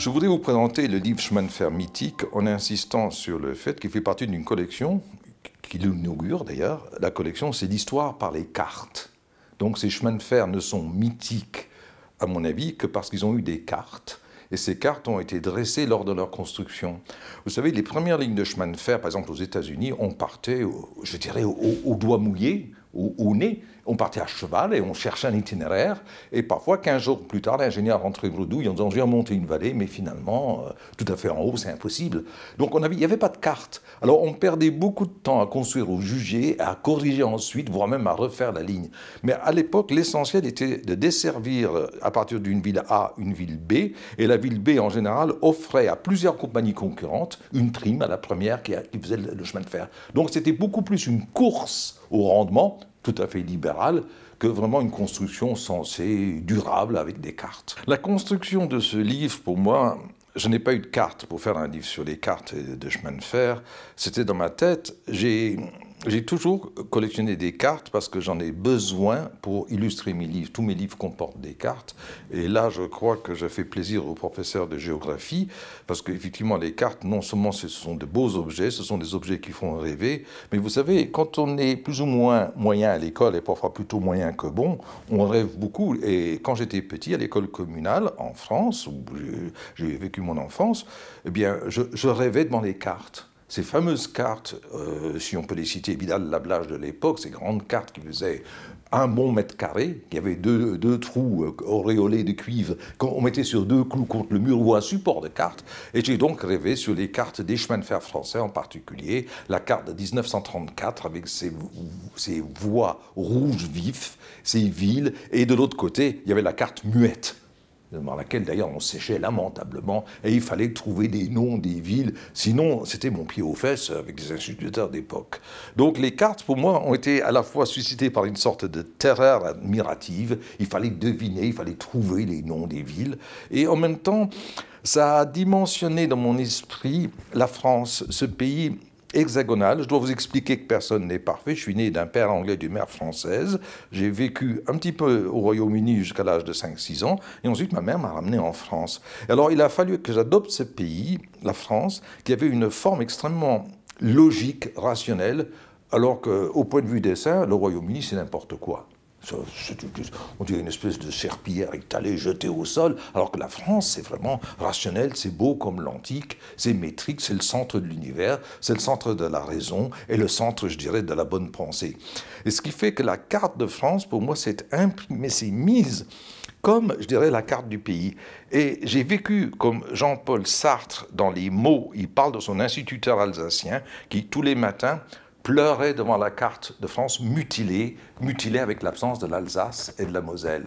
Je voudrais vous présenter le livre Chemin de fer mythique en insistant sur le fait qu'il fait partie d'une collection, qui l'inaugure d'ailleurs. La collection, c'est l'histoire par les cartes. Donc ces chemins de fer ne sont mythiques, à mon avis, que parce qu'ils ont eu des cartes. Et ces cartes ont été dressées lors de leur construction. Vous savez, les premières lignes de chemin de fer, par exemple aux États-Unis, on partait, je dirais, au, au doigt mouillé, ou, nez. On partait à cheval et on cherchait un itinéraire. Et parfois, 15 jours plus tard, l'ingénieur rentrait bredouille en disant Je viens monter une vallée, mais finalement, euh, tout à fait en haut, c'est impossible. Donc, on avait, il n'y avait pas de carte. Alors, on perdait beaucoup de temps à construire ou juger, à corriger ensuite, voire même à refaire la ligne. Mais à l'époque, l'essentiel était de desservir euh, à partir d'une ville A une ville B. Et la ville B, en général, offrait à plusieurs compagnies concurrentes une prime à la première qui faisait le chemin de fer. Donc, c'était beaucoup plus une course au rendement tout à fait libéral que vraiment une construction sensée, durable, avec des cartes. La construction de ce livre, pour moi, je n'ai pas eu de carte pour faire un livre sur les cartes de chemin de fer. C'était dans ma tête. J'ai j'ai toujours collectionné des cartes parce que j'en ai besoin pour illustrer mes livres. Tous mes livres comportent des cartes. Et là, je crois que je fais plaisir aux professeurs de géographie parce qu'effectivement, les cartes, non seulement ce sont de beaux objets, ce sont des objets qui font rêver, mais vous savez, quand on est plus ou moins moyen à l'école et parfois plutôt moyen que bon, on rêve beaucoup. Et quand j'étais petit à l'école communale en France, où j'ai vécu mon enfance, eh bien, je, je rêvais devant les cartes. Ces fameuses cartes, euh, si on peut les citer, Vidal Lablage de l'époque, ces grandes cartes qui faisaient un bon mètre carré, qui avait deux, trous euh, auréolés de cuivre, qu'on mettait sur deux clous contre le mur ou un support de cartes. Et j'ai donc rêvé sur les cartes des chemins de fer français, en particulier la carte de 1934 avec ses, ses voies rouges vifs, ses villes, et de l'autre côté, il y avait la carte muette dans laquelle d'ailleurs on séchait lamentablement, et il fallait trouver des noms des villes, sinon c'était mon pied aux fesses avec des instituteurs d'époque. Donc les cartes, pour moi, ont été à la fois suscitées par une sorte de terreur admirative, il fallait deviner, il fallait trouver les noms des villes, et en même temps, ça a dimensionné dans mon esprit la France, ce pays hexagonale. Je dois vous expliquer que personne n'est parfait. Je suis né d'un père anglais, et d'une mère française. J'ai vécu un petit peu au Royaume-Uni jusqu'à l'âge de 5-6 ans. Et ensuite, ma mère m'a ramené en France. alors, il a fallu que j'adopte ce pays, la France, qui avait une forme extrêmement logique, rationnelle, alors qu'au point de vue des le Royaume-Uni, c'est n'importe quoi on dirait une espèce de serpillière étalée, jetée au sol, alors que la France, c'est vraiment rationnel, c'est beau comme l'antique, c'est métrique, c'est le centre de l'univers, c'est le centre de la raison et le centre, je dirais, de la bonne pensée. Et ce qui fait que la carte de France, pour moi, c'est imprimée, c'est mise comme, je dirais, la carte du pays. Et j'ai vécu, comme Jean-Paul Sartre, dans les mots, il parle de son instituteur alsacien, qui, tous les matins, pleurait devant la carte de France mutilée, mutilée avec l'absence de l'Alsace et de la Moselle.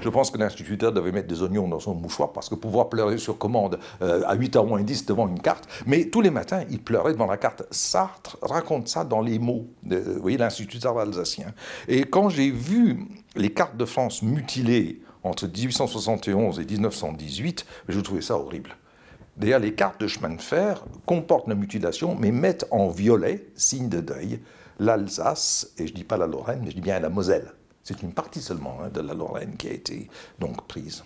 Je pense que l'instituteur devait mettre des oignons dans son mouchoir parce que pouvoir pleurer sur commande euh, à 8h moins 10 devant une carte, mais tous les matins, il pleurait devant la carte. Sartre raconte ça dans les mots, de, euh, vous voyez, l'instituteur alsacien. Et quand j'ai vu les cartes de France mutilées entre 1871 et 1918, je trouvais ça horrible. D'ailleurs, les cartes de chemin de fer comportent la mutilation, mais mettent en violet, signe de deuil, l'Alsace, et je ne dis pas la Lorraine, mais je dis bien la Moselle. C'est une partie seulement hein, de la Lorraine qui a été donc prise.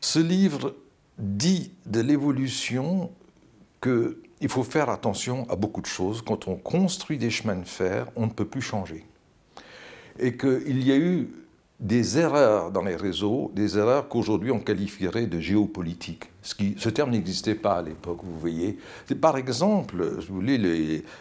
Ce livre dit de l'évolution qu'il faut faire attention à beaucoup de choses. Quand on construit des chemins de fer, on ne peut plus changer. Et qu'il y a eu des erreurs dans les réseaux, des erreurs qu'aujourd'hui on qualifierait de géopolitiques. Ce, terme n'existait pas à l'époque, vous voyez. Par exemple, les,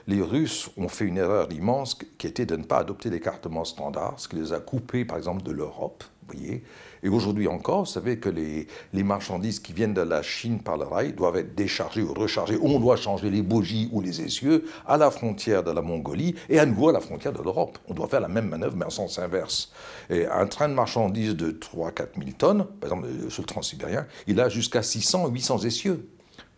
les, Russes ont fait une erreur immense qui était de ne pas adopter l'écartement standard, ce qui les a coupés, par exemple, de l'Europe voyez et aujourd'hui encore, vous savez que les, marchandises qui viennent de la Chine par le rail doivent être déchargées ou rechargées. On doit changer les bogies ou les essieux à la frontière de la Mongolie et à nouveau à la frontière de l'Europe. On doit faire la même manœuvre, mais en sens inverse. Et un train de marchandises de 3-4 000 tonnes, par exemple sur le transsibérien, il a jusqu'à 600-800 essieux.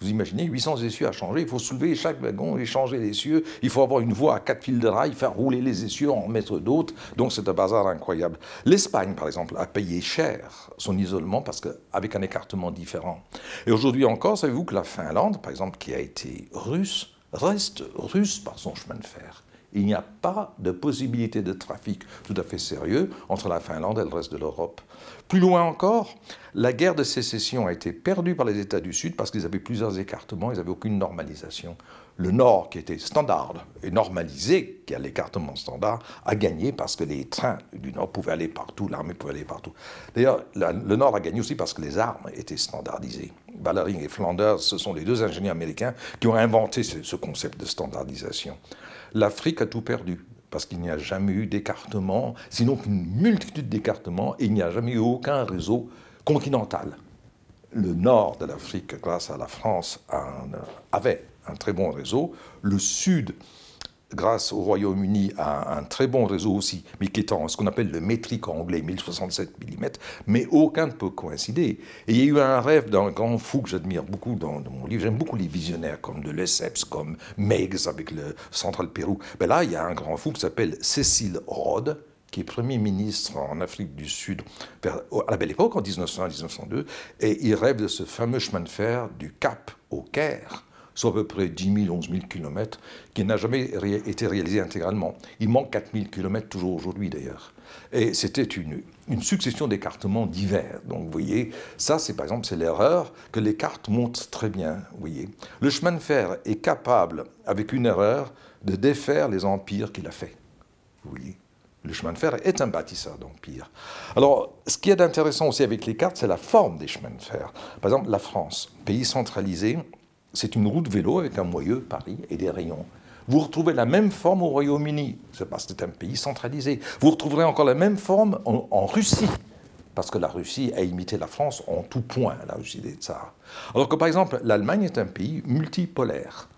Vous imaginez, 800 essieux à changer, il faut soulever chaque wagon, échanger les essieux, il faut avoir une voie à quatre fils de rail, faire rouler les essieux, en mettre d'autres, donc c'est un bazar incroyable. L'Espagne, par exemple, a payé cher son isolement parce qu'avec un écartement différent. Et aujourd'hui encore, savez-vous que la Finlande, par exemple, qui a été russe, reste russe par son chemin de fer il n'y a pas de possibilité de trafic tout à fait sérieux entre la Finlande et le reste de l'Europe. Plus loin encore, la guerre de sécession a été perdue par les États du Sud parce qu'ils avaient plusieurs écartements, ils n'avaient aucune normalisation. Le Nord, qui était standard et normalisé, qui a l'écartement standard, a gagné parce que les trains du Nord pouvaient aller partout, l'armée pouvait aller partout. D'ailleurs, le Nord a gagné aussi parce que les armes étaient standardisées. Ballering et Flanders, ce sont les deux ingénieurs américains qui ont inventé ce, ce concept de standardisation l'Afrique a tout perdu parce qu'il n'y a jamais eu d'écartement, sinon une multitude d'écartements, et il n'y a jamais eu aucun réseau continental. Le nord de l'Afrique, grâce à la France, avait un très bon réseau. Le sud grâce au Royaume-Uni, a un très bon réseau aussi, mais qui est en ce qu'on appelle le métrique anglais, 1067 mm, mais aucun ne peut coïncider. Et il y a eu un rêve d'un grand fou que j'admire beaucoup dans, mon livre. J'aime beaucoup les visionnaires comme de Lesseps, comme Meigs avec le Central Pérou. Mais ben là, il y a un grand fou qui s'appelle Cécile Rhodes, qui est Premier ministre en Afrique du Sud à la belle époque, en 1901-1902, et il rêve de ce fameux chemin de fer du Cap au Caire soit à peu près 10 000, 11 000 km, qui n'a jamais été réalisé intégralement. Il manque 4 000 km toujours aujourd'hui d'ailleurs. Et c'était une, succession d'écartements divers. Donc vous voyez, ça c'est par exemple c'est l'erreur que les cartes montrent très bien. Vous voyez. Le chemin de fer est capable, avec une erreur, de défaire les empires qu'il a faits. Vous voyez. Le chemin de fer est un bâtisseur d'empire. Alors, ce qui est intéressant aussi avec les cartes, c'est la forme des chemins de fer. Par exemple, la France, pays centralisé, c'est une route vélo avec un moyeu, Paris, et des rayons. Vous retrouvez la même forme au Royaume-Uni, c'est un pays centralisé. Vous retrouverez encore la même forme en, Russie, parce que la Russie a imité la France en tout point, la Russie des tsars. Alors que par exemple, l'Allemagne est un pays multipolaire.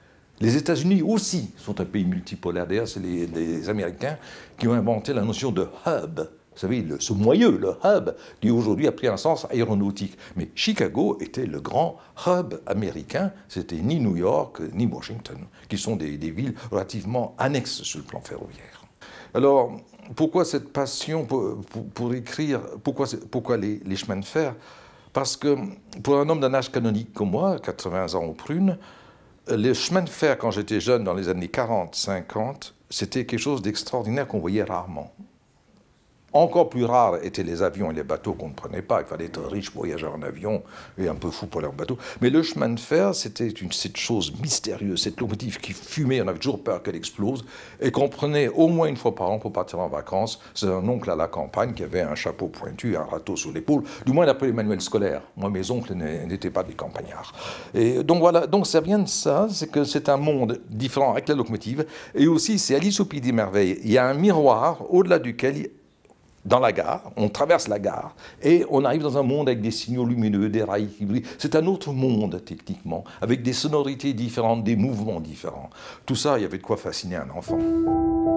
Les États-Unis aussi sont un pays multipolaire. D'ailleurs, c'est les Américains qui ont inventé la notion de hub, vous savez, ce moyeu, le hub, qui aujourd'hui a pris un sens aéronautique. Mais Chicago était le grand hub américain. C'était ni New York ni Washington, qui sont des, villes relativement annexes sur le plan ferroviaire. Alors, pourquoi cette passion pour, écrire Pourquoi, les, les, chemins de fer Parce que pour un homme d'un âge canonique comme moi, 80 ans aux prunes, les chemins de fer, quand j'étais jeune, dans les années 40-50, c'était quelque chose d'extraordinaire qu'on voyait rarement. Encore plus rares étaient les avions et les bateaux qu'on ne prenait pas. Il fallait être riche pour voyager en avion et un peu fou pour leur bateau. Mais le chemin de fer, c'était une, cette chose mystérieuse, cette locomotive qui fumait, on avait toujours peur qu'elle explose, et qu'on prenait au moins une fois par an pour partir en vacances. C'est un oncle à la campagne qui avait un chapeau pointu, un râteau sur l'épaule, du moins d'après les manuels scolaires. Moi, mes oncles n'étaient pas des campagnards. Et donc voilà, donc ça vient de ça, c'est que c'est un monde différent avec la locomotive. Et aussi, c'est Alice au Pays des Merveilles. Il y a un miroir au-delà duquel dans la gare, on traverse la gare et on arrive dans un monde avec des signaux lumineux, des rails qui brillent. C'est un autre monde techniquement, avec des sonorités différentes, des mouvements différents. Tout ça, il y avait de quoi fasciner un enfant.